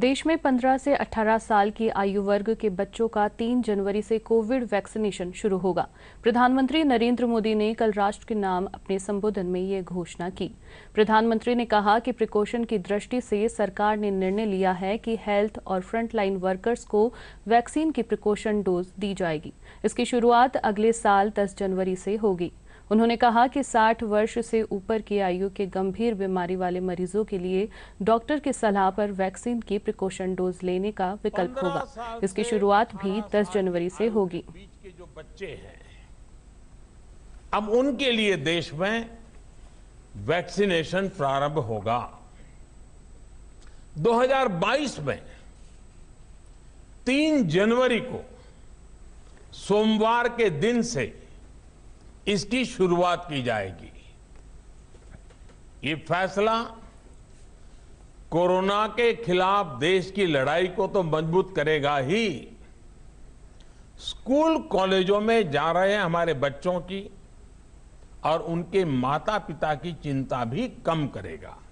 देश में 15 से 18 साल की आयु वर्ग के बच्चों का 3 जनवरी से कोविड वैक्सीनेशन शुरू होगा प्रधानमंत्री नरेंद्र मोदी ने कल राष्ट्र के नाम अपने संबोधन में यह घोषणा की प्रधानमंत्री ने कहा कि प्रिकॉशन की दृष्टि से सरकार ने निर्णय लिया है कि हेल्थ और फ्रंटलाइन वर्कर्स को वैक्सीन की प्रिकॉशन डोज दी जाएगी इसकी शुरुआत अगले साल दस जनवरी से होगी उन्होंने कहा कि 60 वर्ष से ऊपर की आयु के गंभीर बीमारी वाले मरीजों के लिए डॉक्टर की सलाह पर वैक्सीन की प्रिकॉशन डोज लेने का विकल्प होगा इसकी शुरुआत भी 10 जनवरी से होगी के जो बच्चे हैं अब उनके लिए देश में वैक्सीनेशन प्रारंभ होगा 2022 में 3 जनवरी को सोमवार के दिन से इसकी शुरुआत की जाएगी ये फैसला कोरोना के खिलाफ देश की लड़ाई को तो मजबूत करेगा ही स्कूल कॉलेजों में जा रहे हैं हमारे बच्चों की और उनके माता पिता की चिंता भी कम करेगा